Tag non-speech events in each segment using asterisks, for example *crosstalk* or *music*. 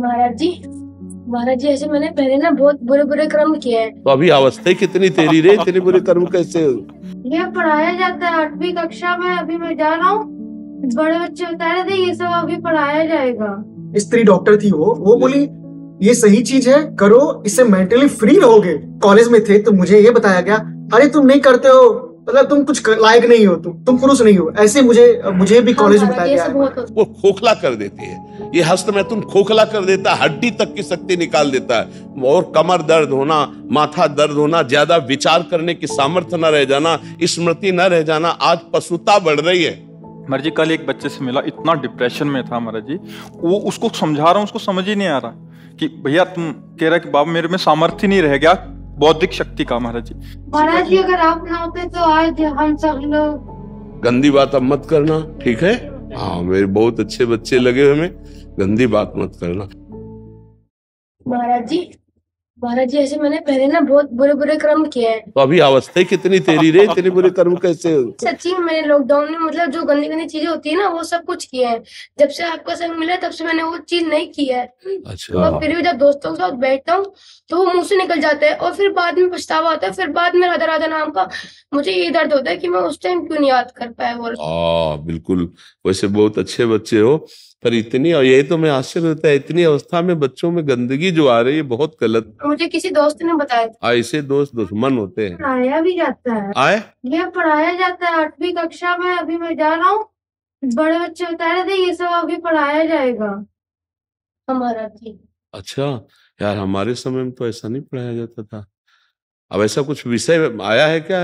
महाराज जी महाराज जी ऐसे मैंने पहले ना बहुत बुरे बुरे कर्म किए हैं तो अभी अवस्था कितनी तेरी रे इतने बुरे कर्म कैसे ये पढ़ाया जाता है आठवीं कक्षा में अभी मैं जा रहा हूँ बड़े बच्चे बता रहे थे ये सब अभी पढ़ाया जाएगा स्त्री डॉक्टर थी वो वो बोली ये सही चीज है करो इससे मेंटली फ्री रहोगे कॉलेज में थे तो मुझे ये बताया गया अरे तुम नहीं करते हो मतलब तुम कुछ लायक नहीं हो तुम तुम पुरुष नहीं हो ऐसे मुझे हाँ, मुझे भी कॉलेज हाँ, में बताया गया वो खोखला कर देती है ये हस्त में तुम खोखला कर देता हड्डी तक की शक्ति निकाल देता है और कमर दर्द होना माथा दर्द होना ज्यादा विचार करने की सामर्थ्य न रह जाना स्मृति न रह जाना आज पशुता बढ़ रही है महाराज जी कल एक बच्चे से मिला इतना डिप्रेशन में था महाराज जी वो उसको समझा रहा हूँ उसको समझ ही नहीं आ रहा कि भैया तुम कह रहे कि बाबा मेरे में सामर्थ्य नहीं रह गया बौद्धिक शक्ति का महाराज जी महाराज जी अगर आप ना होते तो आज हम सब लोग गंदी बात अब मत करना ठीक है हाँ मेरे बहुत अच्छे बच्चे लगे हमें गंदी बात मत करना महाराज जी महाराज जी ऐसे मैंने पहले ना बहुत बुरे बुरे कर्म किए हैं तो अभी अवस्था कितनी तेरी रे इतने बुरे कर्म कैसे सच्ची मैंने लॉकडाउन में मतलब जो गंदी गंदी चीजें होती है ना वो सब कुछ किए हैं जब से आपका संग मिला तब से मैंने वो चीज नहीं की है अच्छा और फिर भी जब दोस्तों के साथ बैठता हूँ तो वो मुंह से निकल जाता है और फिर बाद में पछतावा होता है फिर बाद में राधा राधा नाम का मुझे ये दर्द होता है की मैं उस टाइम क्यों नहीं याद कर पाया बिल्कुल वैसे बहुत अच्छे बच्चे हो पर इतनी और यही तो मैं आश्चर्य होता है इतनी अवस्था में बच्चों में गंदगी जो आ रही है बहुत गलत तो मुझे किसी दोस्त ने बताया ऐसे हाँ, दोस्त दुश्मन होते हैं पढ़ाया भी जाता है आए ये पढ़ाया जाता है आठवीं कक्षा में अभी मैं जा रहा हूँ बड़े बच्चे बता रहे थे ये सब अभी पढ़ाया जाएगा हमारा अच्छा यार हमारे समय में तो ऐसा नहीं पढ़ाया जाता था अब ऐसा कुछ विषय आया है क्या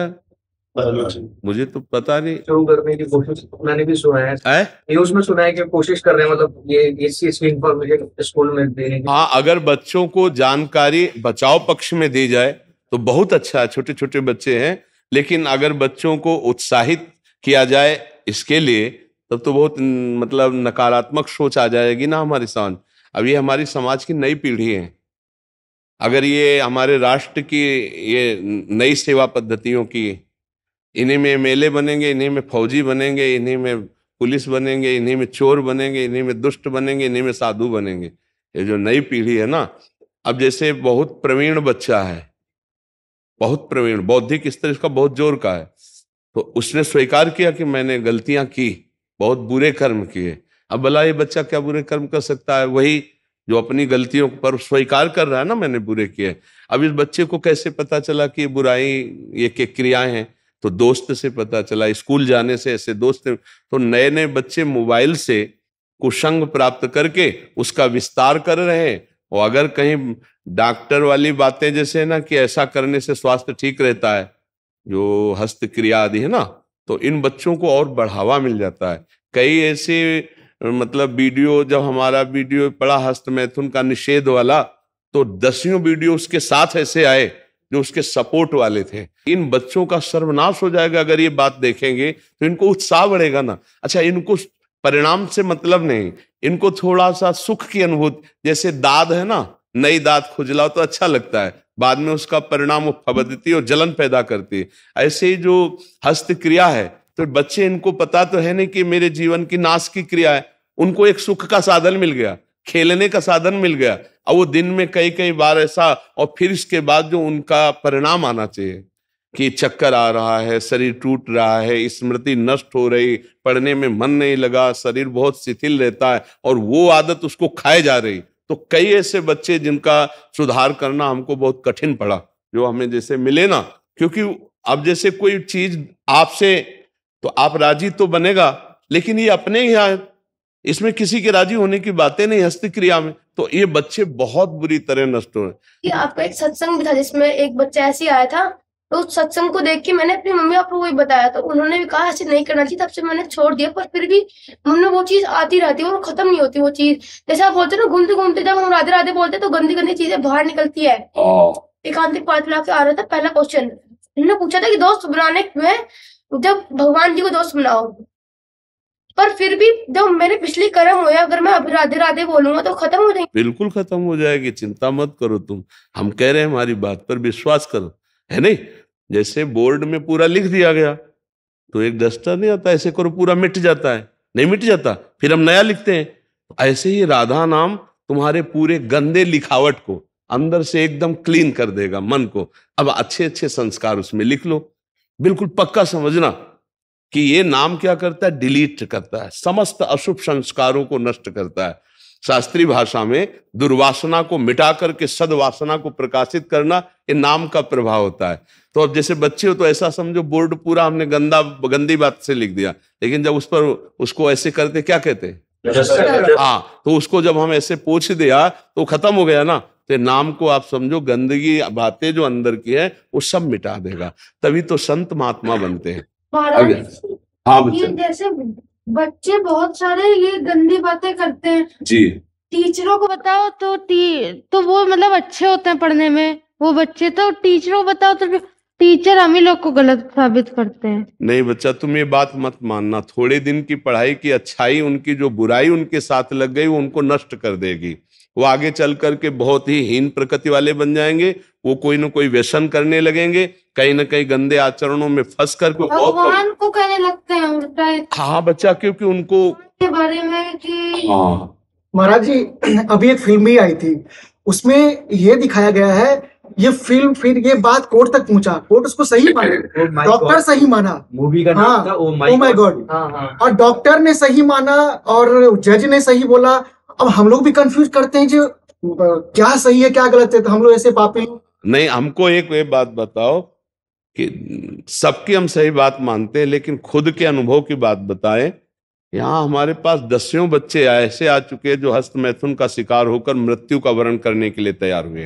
हाँ। मुझे तो पता नहीं शुरू करने की कोशिश मैंने भी सुना है न्यूज में सुना है कि कोशिश कर रहे हैं मतलब ये इसी चीज इंफॉर्मेशन स्कूल में देने की हाँ अगर बच्चों को जानकारी बचाव पक्ष में दी जाए तो बहुत अच्छा है छोटे छोटे बच्चे हैं लेकिन अगर बच्चों को उत्साहित किया जाए इसके लिए तब तो बहुत मतलब नकारात्मक सोच आ जाएगी ना हमारे सामने अब ये हमारी समाज की नई पीढ़ी है अगर ये हमारे राष्ट्र की ये नई सेवा पद्धतियों की इन्हीं में एम बनेंगे इन्हीं में फौजी बनेंगे इन्हीं में पुलिस बनेंगे इन्हीं में चोर बनेंगे इन्हीं में दुष्ट बनेंगे इन्हीं में साधु बनेंगे ये जो नई पीढ़ी है ना अब जैसे बहुत प्रवीण बच्चा है बहुत प्रवीण बौद्धिक स्तर इसका बहुत जोर का है तो उसने स्वीकार किया कि मैंने गलतियां की बहुत बुरे कर्म किए अब भला ये बच्चा क्या बुरे कर्म कर सकता है वही जो अपनी गलतियों पर स्वीकार कर रहा है ना मैंने बुरे किए अब इस बच्चे को कैसे पता चला कि बुराई ये क्रियाएं हैं तो दोस्त से पता चला स्कूल जाने से ऐसे दोस्त तो नए नए बच्चे मोबाइल से कुसंग प्राप्त करके उसका विस्तार कर रहे हैं और अगर कहीं डॉक्टर वाली बातें जैसे ना कि ऐसा करने से स्वास्थ्य ठीक रहता है जो हस्त क्रिया आदि है ना तो इन बच्चों को और बढ़ावा मिल जाता है कई ऐसे मतलब वीडियो जब हमारा वीडियो पड़ा हस्त मैथुन का निषेध वाला तो दसियों वीडियो उसके साथ ऐसे आए जो उसके सपोर्ट वाले थे इन बच्चों का सर्वनाश हो जाएगा अगर ये बात देखेंगे तो इनको उत्साह बढ़ेगा ना अच्छा इनको परिणाम से मतलब नहीं इनको थोड़ा सा सुख की अनुभूति जैसे दाद है ना नई दाद खुजलाओ तो अच्छा लगता है बाद में उसका परिणाम फबदती और जलन पैदा करती है ऐसे ही जो हस्त क्रिया है तो बच्चे इनको पता तो है नहीं कि मेरे जीवन की नाश की क्रिया है उनको एक सुख का साधन मिल गया खेलने का साधन मिल गया और वो दिन में कई कई बार ऐसा और फिर इसके बाद जो उनका परिणाम आना चाहिए कि चक्कर आ रहा है शरीर टूट रहा है स्मृति नष्ट हो रही पढ़ने में मन नहीं लगा शरीर बहुत शिथिल रहता है और वो आदत उसको खाए जा रही तो कई ऐसे बच्चे जिनका सुधार करना हमको बहुत कठिन पड़ा जो हमें जैसे मिले ना क्योंकि अब जैसे कोई चीज आपसे तो आप राजी तो बनेगा लेकिन ये अपने ही इसमें किसी के राजी होने की बातें नहीं हस्त क्रिया में तो ये बच्चे बहुत बुरी तरह नष्ट हुए ये आपका एक सत्संग भी था जिसमें एक बच्चा ऐसे आया था तो उस सत्संग को देख के मैंने अपनी मम्मी आपको वही बताया तो उन्होंने भी कहा ऐसे नहीं करना चाहिए तब से मैंने छोड़ दिया पर फिर भी मम्मी वो चीज आती रहती है और खत्म नहीं होती वो चीज जैसे आप बोलते ना घूमते घूमते जब हम राधे राधे बोलते तो गंदी गंदी चीजें बाहर निकलती है हाँ। एकांतिक मिला के आ रहा था पहला क्वेश्चन उन्होंने पूछा था कि दोस्त बनाने में जब भगवान जी को दोस्त बनाओ पर फिर भी जब मेरे पिछले कर्म हुए अगर मैं अभी राधे राधे बोलूंगा तो खत्म हो जाएगी बिल्कुल खत्म हो जाएगी चिंता मत करो तुम हम कह रहे हैं हमारी बात पर विश्वास करो है नहीं जैसे बोर्ड में पूरा लिख दिया गया तो एक डस्टर नहीं आता ऐसे करो पूरा मिट जाता है नहीं मिट जाता फिर हम नया लिखते हैं ऐसे ही राधा नाम तुम्हारे पूरे गंदे लिखावट को अंदर से एकदम क्लीन कर देगा मन को अब अच्छे अच्छे संस्कार उसमें लिख लो बिल्कुल पक्का समझना कि ये नाम क्या करता है डिलीट करता है समस्त अशुभ संस्कारों को नष्ट करता है शास्त्रीय भाषा में दुर्वासना को मिटा करके सदवासना को प्रकाशित करना ये नाम का प्रभाव होता है तो अब जैसे बच्चे हो तो ऐसा समझो बोर्ड पूरा हमने गंदा गंदी बात से लिख दिया लेकिन जब उस पर उसको ऐसे करते क्या कहते हाँ तो उसको जब हम ऐसे पूछ दिया तो खत्म हो गया ना तो नाम को आप समझो गंदगी बातें जो अंदर की है वो सब मिटा देगा तभी तो संत महात्मा बनते हैं हाँ बच्चे जैसे बच्चे बहुत सारे ये गंदी बातें करते हैं जी टीचरों को बताओ तो टी तो वो मतलब अच्छे होते हैं पढ़ने में वो बच्चे तो टीचरों को बताओ तो टीचर हम ही लोग को गलत साबित करते हैं नहीं बच्चा तुम ये बात मत मानना थोड़े दिन की पढ़ाई की अच्छाई उनकी जो बुराई उनके साथ लग गई वो उनको नष्ट कर देगी वो आगे चल करके बहुत ही हीन प्रकृति वाले बन जाएंगे वो कोई ना कोई व्यसन करने लगेंगे कहीं ना कहीं गंदे आचरणों में फंस करके भगवान को कहने लगते हैं हाँ बच्चा क्योंकि उनको के बारे में कि हाँ। महाराज जी अभी एक फिल्म भी आई थी उसमें ये दिखाया गया है ये फिल्म फिर ये बात कोर्ट तक पहुंचा कोर्ट उसको सही माना *laughs* oh डॉक्टर सही माना मूवी का नाम हाँ। था ओ माय गॉड और डॉक्टर ने सही माना और जज ने सही बोला अब हम लोग भी कंफ्यूज करते हैं जो क्या सही है क्या गलत है तो हम लोग ऐसे पापी नहीं हमको एक वे बात बताओ कि सबकी हम सही बात मानते हैं लेकिन खुद के अनुभव की बात बताएं यहाँ हमारे पास दसियों बच्चे ऐसे आ चुके हैं जो हस्त मैथुन का शिकार होकर मृत्यु का वरण करने के लिए तैयार हुए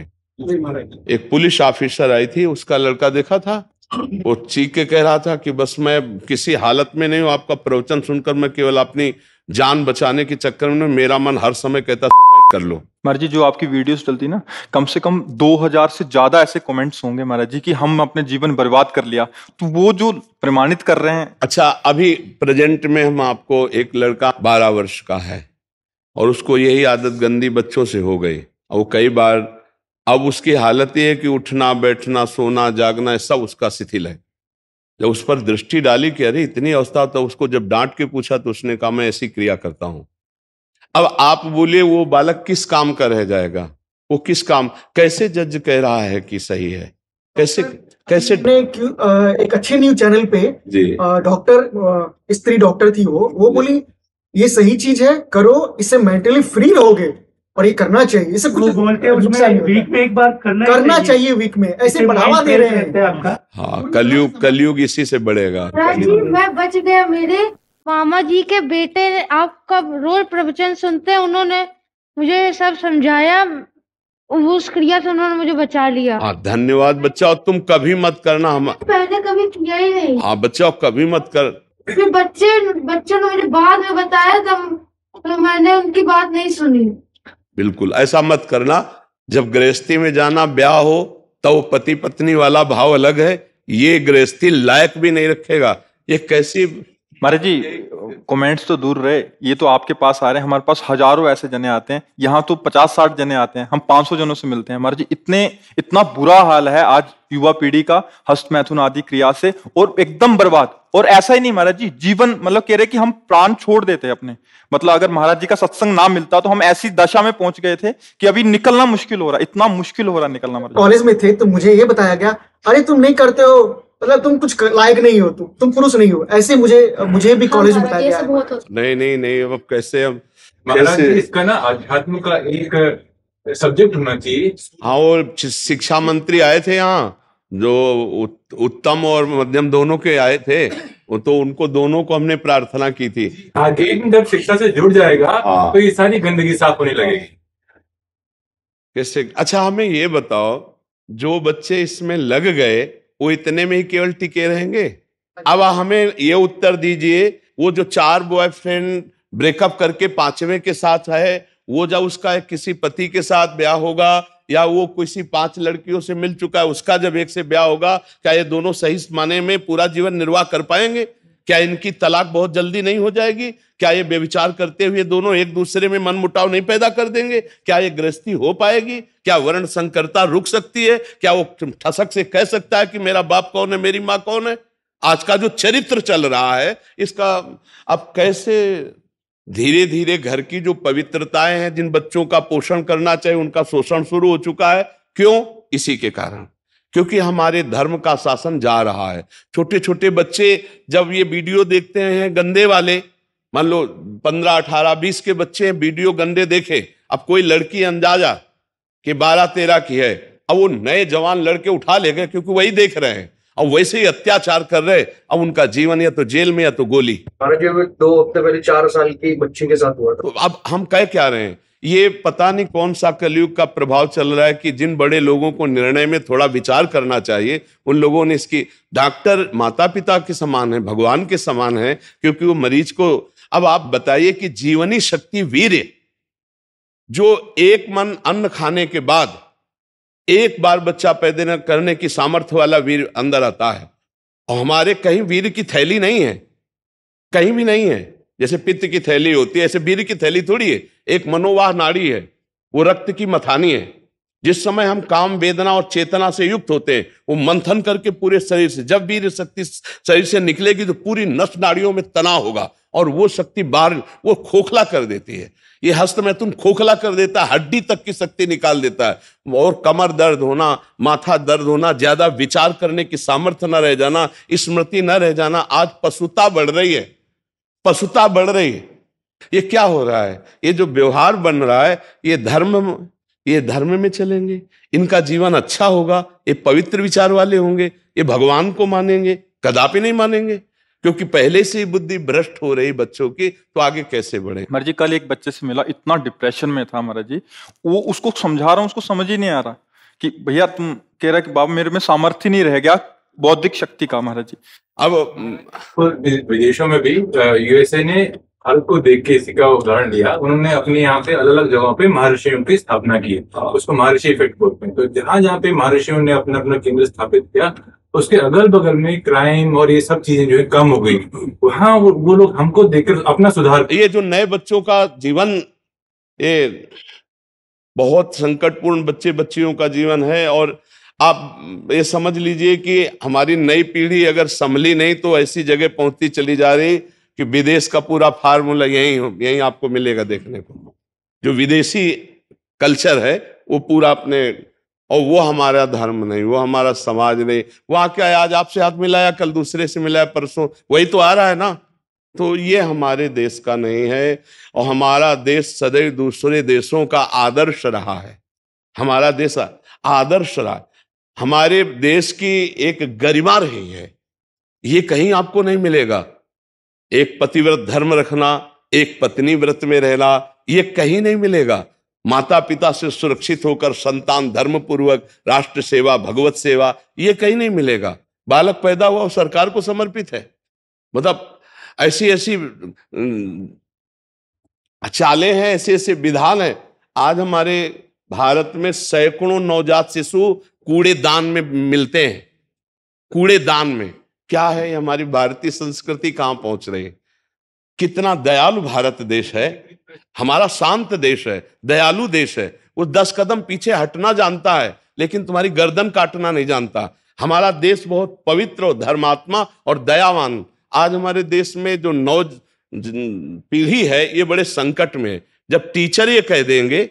एक पुलिस ऑफिसर आई थी उसका लड़का देखा था वो चीख के कह रहा था कि बस मैं किसी हालत में नहीं हूं आपका प्रवचन सुनकर मैं केवल अपनी जान बचाने के चक्कर में मेरा मन हर समय कहता कर लो महाराज जी जो आपकी वीडियोस चलती ना कम से कम 2000 से ज्यादा ऐसे कमेंट्स होंगे महाराज जी कि हम अपने जीवन बर्बाद कर लिया तो वो जो प्रमाणित कर रहे हैं अच्छा अभी प्रेजेंट में हम आपको एक लड़का बारह वर्ष का है और उसको यही आदत गंदी बच्चों से हो गई और वो कई बार अब उसकी हालत ये है कि उठना बैठना सोना जागना सब उसका शिथिल है जब उस पर दृष्टि डाली कि अरे इतनी अवस्था तो उसको जब डांट के पूछा तो उसने कहा मैं ऐसी क्रिया करता हूं अब आप बोलिए वो बालक किस काम का रह जाएगा वो किस काम कैसे जज कह रहा है कि सही है कैसे कैसे एक अच्छे न्यूज चैनल पे डॉक्टर स्त्री डॉक्टर थी वो वो बोली ये सही चीज है करो इससे मेंटली फ्री रहोगे और ये करना चाहिए इसे कुछ वीक में एक बार करना करना चाहिए वीक में ऐसे बढ़ावा दे रहे हैं हाँ कलयुग कलयुग इसी से बढ़ेगा मैं बच गया मेरे मामा जी के बेटे आपका रोज प्रवचन सुनते हैं उन्होंने मुझे सब समझाया उस क्रिया से उन्होंने मुझे बचा लिया आ, हाँ, धन्यवाद बच्चा और तुम कभी मत करना हम पहले कभी किया ही नहीं हाँ बच्चा कभी मत कर फिर बच्चे बच्चों ने मुझे बाद में बताया तब तो मैंने उनकी बात नहीं सुनी बिल्कुल ऐसा मत करना जब गृहस्थी में जाना ब्याह हो तो पति पत्नी वाला भाव अलग है ये गृहस्थी लायक भी नहीं रखेगा ये कैसी महाराज जी कमेंट्स तो दूर रहे ये तो आपके पास आ रहे हैं हमारे पास हजारों ऐसे जने आते हैं यहाँ तो पचास साठ जने आते हैं हम पांच सौ जनों से मिलते हैं महाराज जी इतने इतना बुरा हाल है आज युवा पीढ़ी का हस्त मैथुन आदि क्रिया से और एकदम बर्बाद और ऐसा ही नहीं महाराज जी जीवन मतलब कह रहे कि हम प्राण छोड़ देते अपने मतलब अगर महाराज जी का सत्संग ना मिलता तो हम ऐसी दशा में पहुंच गए थे कि अभी निकलना मुश्किल हो रहा इतना मुश्किल हो रहा निकलना महाराज कॉलेज में थे तो मुझे ये बताया गया अरे तुम नहीं करते हो मतलब तुम कुछ लायक नहीं हो तुम तुम पुरुष नहीं हो ऐसे मुझे मुझे भी कॉलेज हाँ, में हाँ, बताया गया नहीं नहीं नहीं अब कैसे हम इसका ना अध्यात्म का एक सब्जेक्ट होना चाहिए हाँ और शिक्षा मंत्री आए थे यहाँ जो उत्तम और मध्यम दोनों के आए थे तो उनको दोनों को हमने प्रार्थना की थी आगे जब शिक्षा से जुड़ जाएगा हाँ। तो ये सारी गंदगी साफ होने लगेगी कैसे अच्छा हमें ये बताओ जो बच्चे इसमें लग गए वो इतने में ही केवल टिके रहेंगे अब हमें ये उत्तर दीजिए वो जो चार बॉयफ्रेंड ब्रेकअप करके पांचवें के साथ है वो जब उसका किसी पति के साथ ब्याह होगा या वो किसी पांच लड़कियों से मिल चुका है उसका जब एक से ब्याह होगा क्या ये दोनों सही माने में पूरा जीवन निर्वाह कर पाएंगे क्या इनकी तलाक बहुत जल्दी नहीं हो जाएगी क्या ये बेविचार करते हुए दोनों एक दूसरे में मन मुटाव नहीं पैदा कर देंगे क्या ये गृहस्थी हो पाएगी क्या वर्ण संकरता रुक सकती है क्या वो ठसक से कह सकता है कि मेरा बाप कौन है मेरी माँ कौन है आज का जो चरित्र चल रहा है इसका अब कैसे धीरे धीरे घर की जो पवित्रताएं हैं जिन बच्चों का पोषण करना चाहिए उनका शोषण शुरू हो चुका है क्यों इसी के कारण क्योंकि हमारे धर्म का शासन जा रहा है छोटे छोटे बच्चे जब ये वीडियो देखते हैं गंदे वाले मान लो पंद्रह अठारह बीस के बच्चे वीडियो गंदे देखे अब कोई लड़की अंदाजा कि बारह तेरह की है अब वो नए जवान लड़के उठा ले गए क्योंकि वही देख रहे हैं और वैसे ही अत्याचार कर रहे अब उनका जीवन या तो जेल में या तो गोली दो हफ्ते पहले चार साल की बच्ची के साथ हुआ था अब हम कह क्या रहे हैं ये पता नहीं कौन सा कलयुग का प्रभाव चल रहा है कि जिन बड़े लोगों को निर्णय में थोड़ा विचार करना चाहिए उन लोगों ने इसकी डॉक्टर माता पिता के समान है भगवान के समान है क्योंकि वो मरीज को अब आप बताइए कि जीवनी शक्ति वीर जो एक मन अन्न खाने के बाद एक बार बच्चा पैदा करने की सामर्थ्य वाला वीर अंदर आता है और हमारे कहीं वीर की थैली नहीं है कहीं भी नहीं है जैसे पित्त की थैली होती है ऐसे वीर की थैली थोड़ी है एक मनोवाह नाड़ी है वो रक्त की मथानी है जिस समय हम काम वेदना और चेतना से युक्त होते हैं वो मंथन करके पूरे शरीर से जब वीर शक्ति शरीर से निकलेगी तो पूरी नस नाड़ियों में तनाव होगा और वो शक्ति बाहर वो खोखला कर देती है ये हस्त में तुम खोखला कर देता है हड्डी तक की शक्ति निकाल देता है और कमर दर्द होना माथा दर्द होना ज्यादा विचार करने की सामर्थ्य न रह जाना स्मृति न रह जाना आज पशुता बढ़ रही है पशुता बढ़ रही है ये क्या हो रहा है ये जो व्यवहार बन रहा है ये धर्म ये धर्म में चलेंगे इनका जीवन अच्छा होगा ये पवित्र विचार वाले होंगे ये भगवान को मानेंगे कदापि नहीं मानेंगे क्योंकि पहले से ही बुद्धि भ्रष्ट हो रही बच्चों की तो आगे कैसे बढ़े महाराज कल एक बच्चे से मिला इतना डिप्रेशन में था महाराज जी वो उसको समझा रहा हूँ उसको समझ ही नहीं आ रहा कि भैया तुम कह रहे कि बाबा मेरे में सामर्थ्य नहीं रह गया बौद्धिक शक्ति का महाराज जी अब हम्म, विदेशों में भी यूएसए ने हल को देख के इसी का उदाहरण लिया उन्होंने अपने यहाँ पे अलग अलग जगहों पे महर्षियों की स्थापना की उसको महर्षि इफेक्ट बोलते हैं तो जहां जहाँ पे महर्षियों ने अपना अपना केंद्र स्थापित किया उसके अगल बगल में क्राइम और ये सब चीजें जो है कम हो गई वहां वो, वो लोग हमको देखकर अपना सुधार ये जो नए बच्चों का जीवन ये बहुत संकटपूर्ण बच्चे बच्चियों का जीवन है और आप ये समझ लीजिए कि हमारी नई पीढ़ी अगर संभली नहीं तो ऐसी जगह पहुंचती चली जा रही कि विदेश का पूरा फार्मूला यही यही आपको मिलेगा देखने को जो विदेशी कल्चर है वो पूरा अपने और वो हमारा धर्म नहीं वो हमारा समाज नहीं वो आके आया आज आपसे हाथ मिलाया कल दूसरे से मिलाया परसों वही तो आ रहा है ना तो ये हमारे देश का नहीं है और हमारा देश सदैव दूसरे देशों का आदर्श रहा है हमारा देश आदर्श रहा है हमारे देश की एक गरिमा रही है ये कहीं आपको नहीं मिलेगा एक पतिव्रत धर्म रखना एक पत्नी व्रत में रहना ये कहीं नहीं मिलेगा माता पिता से सुरक्षित होकर संतान धर्म पूर्वक राष्ट्र सेवा भगवत सेवा ये कहीं नहीं मिलेगा बालक पैदा हुआ सरकार को समर्पित है मतलब ऐसी ऐसी चाले हैं ऐसे ऐसे विधान है आज हमारे भारत में सैकड़ों नवजात शिशु कूड़ेदान में मिलते हैं कूड़ेदान में क्या है हमारी भारतीय संस्कृति कहाँ पहुंच रही है कितना दयालु भारत देश है हमारा शांत देश है दयालु देश है वो दस कदम पीछे हटना जानता है लेकिन तुम्हारी गर्दन काटना नहीं जानता हमारा देश बहुत पवित्र और धर्मात्मा और दयावान आज हमारे देश में जो नौ पीढ़ी है ये बड़े संकट में जब टीचर ये कह देंगे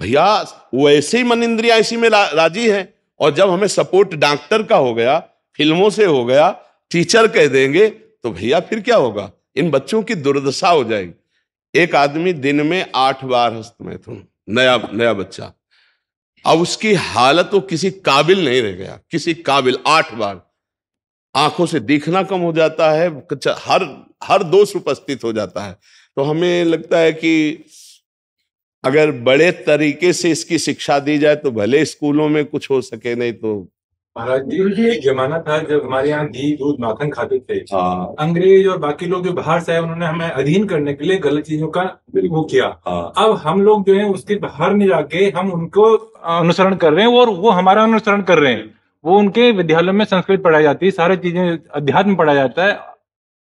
भैया वैसे ही मन इंद्रिया इसी में राजी है और जब हमें सपोर्ट डॉक्टर का हो गया फिल्मों से हो गया टीचर कह देंगे तो भैया फिर क्या होगा इन बच्चों की दुर्दशा हो जाएगी एक आदमी दिन में आठ बार हस्तमैथुन नया नया बच्चा अब उसकी हालत वो तो किसी काबिल नहीं रह गया किसी काबिल आठ बार आंखों से दिखना कम हो जाता है हर हर दोष उपस्थित हो जाता है तो हमें लगता है कि अगर बड़े तरीके से इसकी शिक्षा दी जाए तो भले स्कूलों में कुछ हो सके नहीं तो महाराज जी एक जमाना था जब हमारे यहाँ घी दूध माखन खाते थे हाँ। अंग्रेज और बाकी लोग जो बाहर से आए उन्होंने हमें अधीन करने के लिए गलत चीजों का वो किया हाँ। अब हम लोग जो है उसके बाहर में जाके हम उनको अनुसरण कर रहे हैं और वो हमारा अनुसरण कर रहे हैं वो उनके विद्यालयों में संस्कृत पढ़ाई जाती है सारी चीजें अध्यात्म पढ़ाया जाता है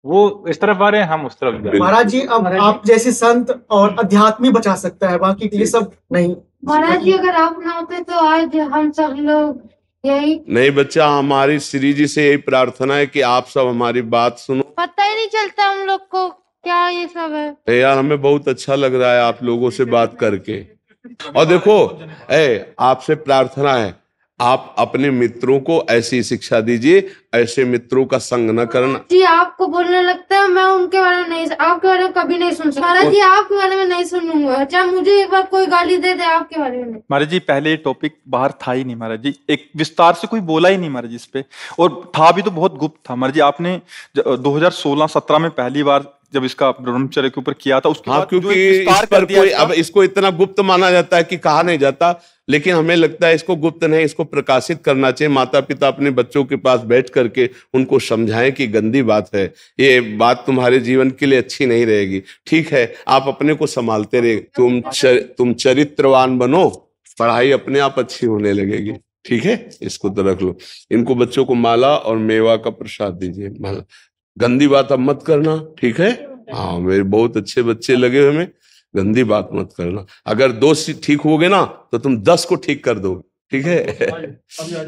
वो इस तरफ आ रहे हैं हम उस तरफ महाराज जी अब आप जैसे संत और अध्यात्मी बचा सकता है बाकी ये सब नहीं महाराज जी अगर आप ना होते तो आज हम सब लोग यही नहीं बच्चा हमारी श्री जी से यही प्रार्थना है कि आप सब हमारी बात सुनो पता ही नहीं चलता हम लोग को क्या ये सब है यार हमें बहुत अच्छा लग रहा है आप लोगों से बात करके और देखो ए आपसे प्रार्थना है आप अपने मित्रों को ऐसी शिक्षा दीजिए ऐसे मित्रों का संग न करना जी आपको बोलने लगता है मैं उनके बारे में नहीं आपके बारे में कभी नहीं सुन सकता जी आपके बारे में नहीं सुनूंगा चाहे अच्छा, मुझे एक बार कोई गाली दे दे आपके बारे में महाराज जी पहले ये टॉपिक बाहर था ही नहीं महाराज जी एक विस्तार से कोई बोला ही नहीं महाराज जी इस पे और था भी तो बहुत गुप्त था महाराज जी आपने दो हजार में पहली बार जब इसका ब्रह्मचर्य के ऊपर किया था उसके हाँ, बाद क्योंकि जो इस पर कोई अब इसको इतना गुप्त माना जाता है कि कहा नहीं जाता लेकिन हमें लगता है इसको गुप्त नहीं इसको प्रकाशित करना चाहिए माता पिता अपने बच्चों के पास बैठ करके उनको समझाएं कि गंदी बात है ये बात तुम्हारे जीवन के लिए अच्छी नहीं रहेगी ठीक है आप अपने को संभालते रहे तुम चर, तुम चरित्रवान बनो पढ़ाई अपने आप अच्छी होने लगेगी ठीक है इसको तो रख लो इनको बच्चों को माला और मेवा का प्रसाद दीजिए माला गंदी बात अब मत करना ठीक है हाँ मेरे बहुत अच्छे बच्चे लगे हुए हमें गंदी बात मत करना अगर दो ठीक हो गए ना तो तुम दस को ठीक कर दो ठीक है *laughs* *laughs*